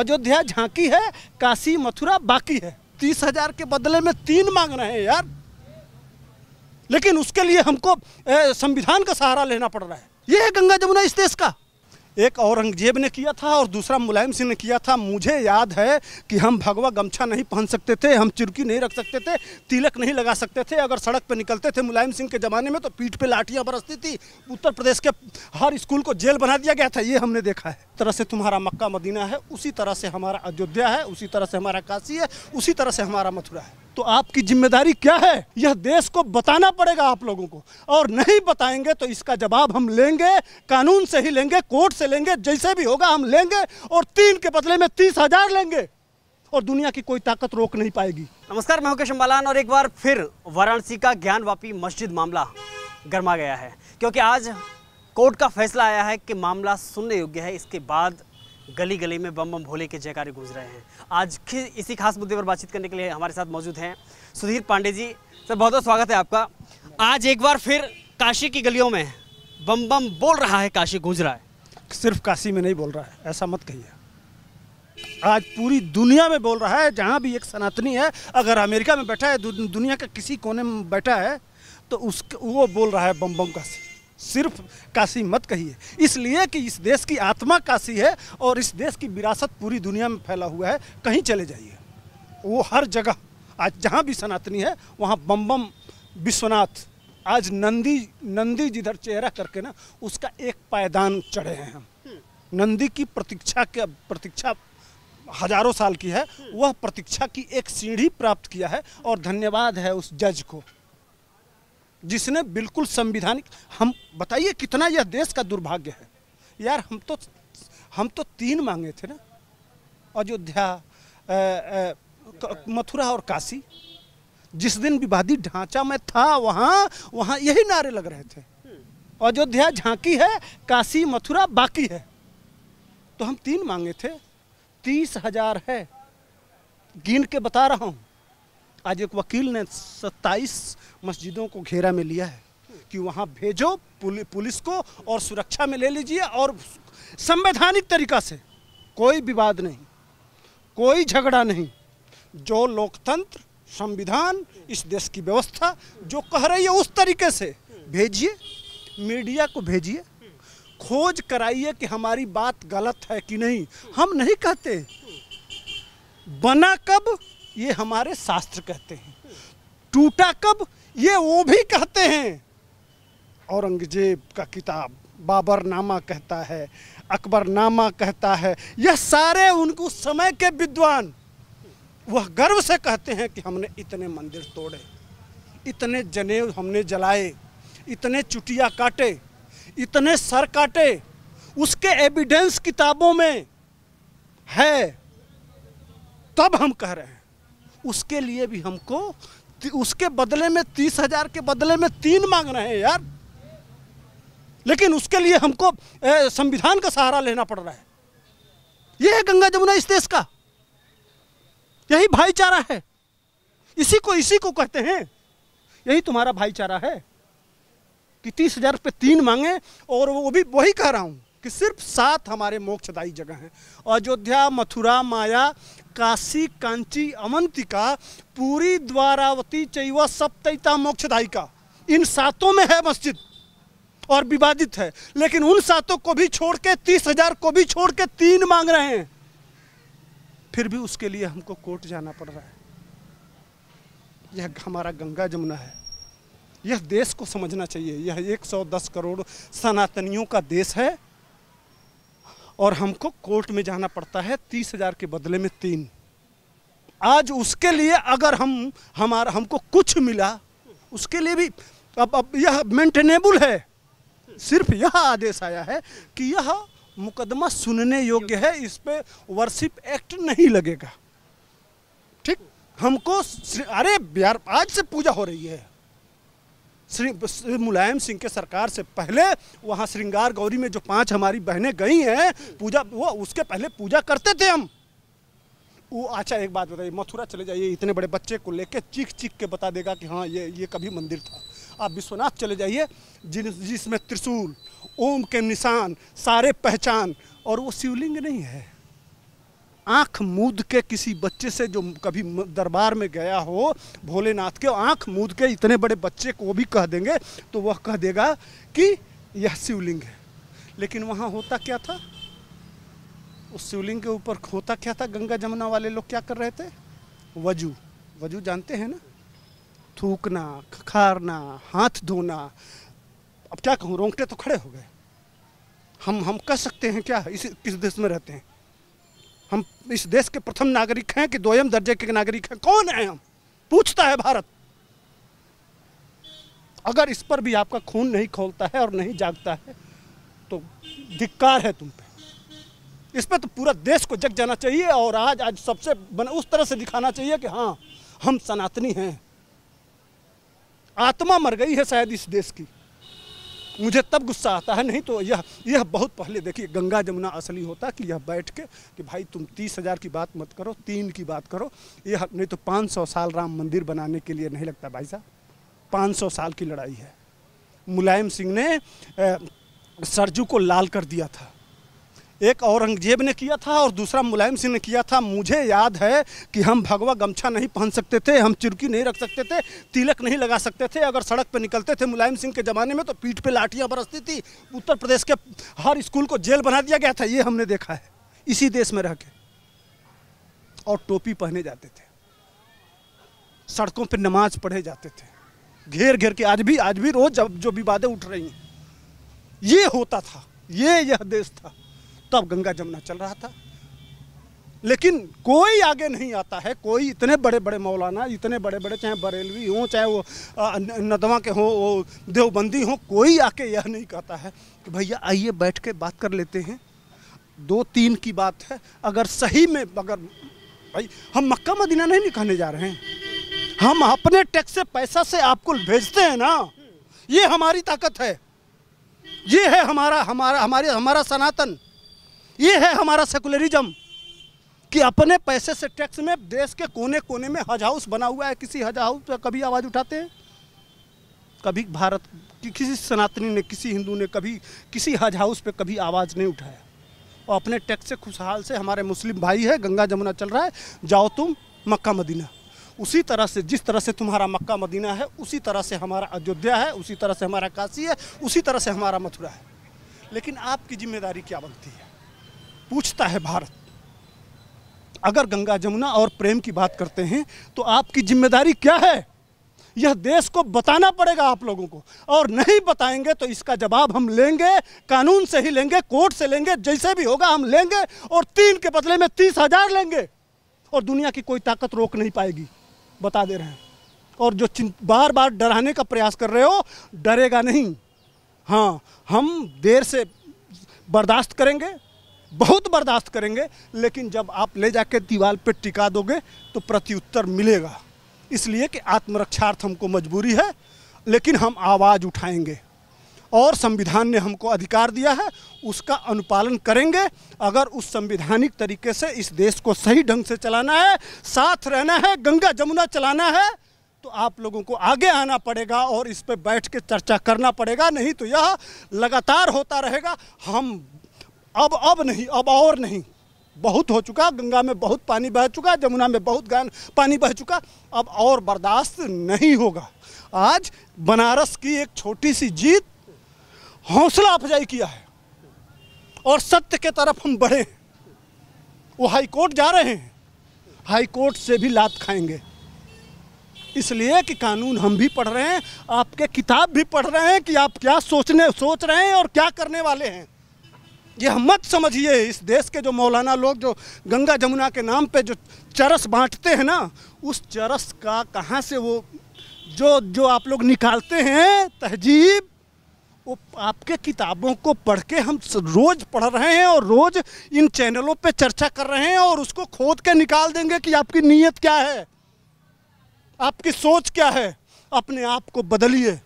अयोध्या झांकी है काशी मथुरा बाकी है तीस हजार के बदले में तीन मांग रहे हैं यार लेकिन उसके लिए हमको संविधान का सहारा लेना पड़ रहा है ये है गंगा जमुना इस देश का एक औरंगजेब ने किया था और दूसरा मुलायम सिंह ने किया था मुझे याद है कि हम भगवा गमछा नहीं पहन सकते थे हम चिरकी नहीं रख सकते थे तिलक नहीं लगा सकते थे अगर सड़क पर निकलते थे मुलायम सिंह के ज़माने में तो पीठ पे लाठियां बरसती थी उत्तर प्रदेश के हर स्कूल को जेल बना दिया गया था ये हमने देखा है तरह से तुम्हारा मक्का मदीना है उसी तरह से हमारा अयोध्या है उसी तरह से हमारा काशी है उसी तरह से हमारा मथुरा है तो आपकी जिम्मेदारी क्या है यह देश को बताना पड़ेगा आप लोगों को और नहीं बताएंगे तो इसका जवाब हम लेंगे कानून से ही लेंगे कोर्ट से लेंगे जैसे भी होगा हम लेंगे और तीन के बदले में तीस हजार लेंगे और दुनिया की कोई ताकत रोक नहीं पाएगी नमस्कार मैं मुकेश अम्बालान और एक बार फिर वाराणसी का ज्ञान मस्जिद मामला गर्मा गया है क्योंकि आज कोर्ट का फैसला आया है कि मामला सुनने योग्य है इसके बाद गली गली में बम बम भोले के जयकारे गूंज रहे हैं आज इसी खास मुद्दे पर बातचीत करने के लिए हमारे साथ मौजूद हैं सुधीर पांडे जी सर बहुत बहुत स्वागत है आपका आज एक बार फिर काशी की गलियों में बम बम बोल रहा है काशी गूंज रहा है सिर्फ काशी में नहीं बोल रहा है ऐसा मत कहिए आज पूरी दुनिया में बोल रहा है जहाँ भी एक सनातनी है अगर अमेरिका में बैठा है दुनिया के किसी कोने में बैठा है तो उस वो बोल रहा है बम बम काशी सिर्फ काशी मत कहिए इसलिए कि इस देश की आत्मा काशी है और इस देश की विरासत पूरी दुनिया में फैला हुआ है कहीं चले जाइए वो हर जगह आज जहाँ भी सनातनी है वहाँ बम बम विश्वनाथ आज नंदी नंदी जिधर चेहरा करके ना उसका एक पायदान चढ़े हैं हम हम्म। नंदी की प्रतीक्षा के प्रतीक्षा हजारों साल की है हम्म। वह प्रतीक्षा की एक सीढ़ी प्राप्त किया है और धन्यवाद है उस जज को जिसने बिल्कुल संविधानिक हम बताइए कितना यह देश का दुर्भाग्य है यार हम तो हम तो तीन मांगे थे ना अयोध्या मथुरा और काशी जिस दिन विवादी ढांचा में था वहाँ वहाँ यही नारे लग रहे थे अयोध्या झांकी है काशी मथुरा बाकी है तो हम तीन मांगे थे तीस हजार है गिन के बता रहा हूँ आज एक वकील ने 27 मस्जिदों को घेरा में लिया है कि वहाँ भेजो पुलि, पुलिस को और सुरक्षा में ले लीजिए और संवैधानिक तरीका से कोई विवाद नहीं कोई झगड़ा नहीं जो लोकतंत्र संविधान इस देश की व्यवस्था जो कह रही है उस तरीके से भेजिए मीडिया को भेजिए खोज कराइए कि हमारी बात गलत है कि नहीं हम नहीं कहते बना कब ये हमारे शास्त्र कहते हैं टूटा कब ये वो भी कहते हैं औरंगजेब का किताब बाबरनामा कहता है अकबरनामा कहता है यह सारे उनको समय के विद्वान वह गर्व से कहते हैं कि हमने इतने मंदिर तोड़े इतने जने हमने जलाए इतने चुटिया काटे इतने सर काटे उसके एविडेंस किताबों में है तब हम कह रहे हैं उसके लिए भी हमको उसके बदले में तीस हजार के बदले में तीन मांग रहे हैं यार लेकिन उसके लिए हमको संविधान का सहारा लेना पड़ रहा है ये है गंगा जमुना इस देश का यही भाईचारा है इसी को इसी को कहते हैं यही तुम्हारा भाईचारा है कि तीस हजार पे तीन मांगे और वो भी वही कह रहा हूं कि सिर्फ सात हमारे मोक्षदायी जगह हैं अयोध्या मथुरा माया काशी कांची अवंतिका पूरी द्वारावती चैवा सप्तता मोक्षदायी का इन सातों में है मस्जिद और विवादित है लेकिन उन सातों को भी छोड़ के तीस हजार को भी छोड़ के तीन मांग रहे हैं फिर भी उसके लिए हमको कोर्ट जाना पड़ रहा है यह हमारा गंगा जमुना है यह देश को समझना चाहिए यह 110 करोड़ सनातनियों का देश है और हमको कोर्ट में जाना पड़ता है तीस हज़ार के बदले में तीन आज उसके लिए अगर हम हमारा हमको कुछ मिला उसके लिए भी अब अब यह मेंटेनेबल है सिर्फ यह आदेश आया है कि यह मुकदमा सुनने योग्य है इस पर वर्शिप एक्ट नहीं लगेगा ठीक हमको अरे यार आज से पूजा हो रही है श्री मुलायम सिंह के सरकार से पहले वहाँ श्रृंगार गौरी में जो पांच हमारी बहनें गई हैं पूजा वो उसके पहले पूजा करते थे हम वो अच्छा एक बात बताइए मथुरा चले जाइए इतने बड़े बच्चे को लेके चीख चीख के बता देगा कि हाँ ये ये कभी मंदिर था आप विश्वनाथ चले जाइए जिन जिसमें त्रिशूल ओम के निशान सारे पहचान और वो शिवलिंग नहीं है आंख मूद के किसी बच्चे से जो कभी दरबार में गया हो भोलेनाथ के आंख मूद के इतने बड़े बच्चे को भी कह देंगे तो वह कह देगा कि यह शिवलिंग है लेकिन वहाँ होता क्या था उस शिवलिंग के ऊपर होता क्या था गंगा जमुना वाले लोग क्या कर रहे थे वजू वजू जानते हैं ना थूकना खखारना हाथ धोना अब क्या कहूँ रोंगटे तो खड़े हो गए हम हम कह सकते हैं क्या इस किस देश में रहते हैं हम इस देश के प्रथम नागरिक हैं कि दोयम दर्जे के नागरिक हैं कौन हैं हम पूछता है भारत अगर इस पर भी आपका खून नहीं खोलता है और नहीं जागता है तो धिक्कार है तुम पे इस पर तो पूरा देश को जग जाना चाहिए और आज आज सबसे उस तरह से दिखाना चाहिए कि हाँ हम सनातनी हैं आत्मा मर गई है शायद इस देश की मुझे तब गुस्सा आता है नहीं तो यह यह बहुत पहले देखिए गंगा जमुना असली होता कि यह बैठ के कि भाई तुम तीस हज़ार की बात मत करो तीन की बात करो यह नहीं तो पाँच सौ साल राम मंदिर बनाने के लिए नहीं लगता भाई साहब पाँच सौ साल की लड़ाई है मुलायम सिंह ने सरजू को लाल कर दिया था एक औरंगजेब ने किया था और दूसरा मुलायम सिंह ने किया था मुझे याद है कि हम भगवा गमछा नहीं पहन सकते थे हम चिरकी नहीं रख सकते थे तिलक नहीं लगा सकते थे अगर सड़क पर निकलते थे मुलायम सिंह के ज़माने में तो पीठ पे लाठियाँ बरसती थी उत्तर प्रदेश के हर स्कूल को जेल बना दिया गया था ये हमने देखा है इसी देश में रह के और टोपी पहने जाते थे सड़कों पर नमाज पढ़े जाते थे घेर घेर के आज भी आज भी रोज़ जब जो विवादें उठ रही हैं ये होता था ये यह देश था तब तो गंगा जमुना चल रहा था लेकिन कोई आगे नहीं आता है कोई इतने बड़े बड़े मौलाना इतने बड़े बड़े चाहे बरेलवी हों चाहे वो नदवा के हों वो देवबंदी हों कोई आके यह नहीं कहता है कि भैया आइए बैठ के बात कर लेते हैं दो तीन की बात है अगर सही में अगर भाई हम मक्का मदीना नहीं निकालने जा रहे हैं हम अपने टैक्स से पैसा से आपको भेजते हैं ना ये हमारी ताकत है ये है हमारा हमारा हमारे हमारा सनातन ये है हमारा सेकुलरिज्म कि अपने पैसे से टैक्स में देश के कोने कोने में हज हाउस बना हुआ है किसी हज हाउस पर कभी आवाज़ उठाते हैं कभी भारत कि किसी सनातनी ने किसी हिंदू ने कभी किसी हज हाउस पर कभी आवाज़ नहीं उठाया और अपने टैक्स से खुशहाल से हमारे मुस्लिम भाई है गंगा जमुना चल रहा है जाओ तुम मक्का मदीना उसी तरह से जिस तरह से तुम्हारा मक्का मदीना है उसी तरह से हमारा अयोध्या है उसी तरह से हमारा काशी है उसी तरह से हमारा मथुरा है लेकिन आपकी जिम्मेदारी क्या बनती है पूछता है भारत अगर गंगा जमुना और प्रेम की बात करते हैं तो आपकी जिम्मेदारी क्या है यह देश को बताना पड़ेगा आप लोगों को और नहीं बताएंगे तो इसका जवाब हम लेंगे कानून से ही लेंगे कोर्ट से लेंगे जैसे भी होगा हम लेंगे और तीन के बदले में तीस हजार लेंगे और दुनिया की कोई ताकत रोक नहीं पाएगी बता दे रहे हैं और जो बार बार डराने का प्रयास कर रहे हो डरेगा नहीं हाँ हम देर से बर्दाश्त करेंगे बहुत बर्दाश्त करेंगे लेकिन जब आप ले जाकर दीवार पर टिका दोगे तो प्रत्युत्तर मिलेगा इसलिए कि आत्मरक्षार्थ हमको मजबूरी है लेकिन हम आवाज़ उठाएंगे और संविधान ने हमको अधिकार दिया है उसका अनुपालन करेंगे अगर उस संविधानिक तरीके से इस देश को सही ढंग से चलाना है साथ रहना है गंगा जमुना चलाना है तो आप लोगों को आगे आना पड़ेगा और इस पर बैठ के चर्चा करना पड़ेगा नहीं तो यह लगातार होता रहेगा हम अब अब नहीं अब और नहीं बहुत हो चुका गंगा में बहुत पानी बह चुका जमुना में बहुत पानी बह चुका अब और बर्दाश्त नहीं होगा आज बनारस की एक छोटी सी जीत हौसला अफजाई किया है और सत्य के तरफ हम बढ़े वो हाई कोर्ट जा रहे हैं हाई कोर्ट से भी लात खाएंगे इसलिए कि कानून हम भी पढ़ रहे हैं आपके किताब भी पढ़ रहे हैं कि आप क्या सोचने सोच रहे हैं और क्या करने वाले हैं ये मत समझिए इस देश के जो मौलाना लोग जो गंगा जमुना के नाम पे जो चरस बांटते हैं ना उस चरस का कहाँ से वो जो जो आप लोग निकालते हैं तहजीब वो आपके किताबों को पढ़ के हम रोज़ पढ़ रहे हैं और रोज़ इन चैनलों पे चर्चा कर रहे हैं और उसको खोद के निकाल देंगे कि आपकी नीयत क्या है आपकी सोच क्या है अपने आप को बदलिए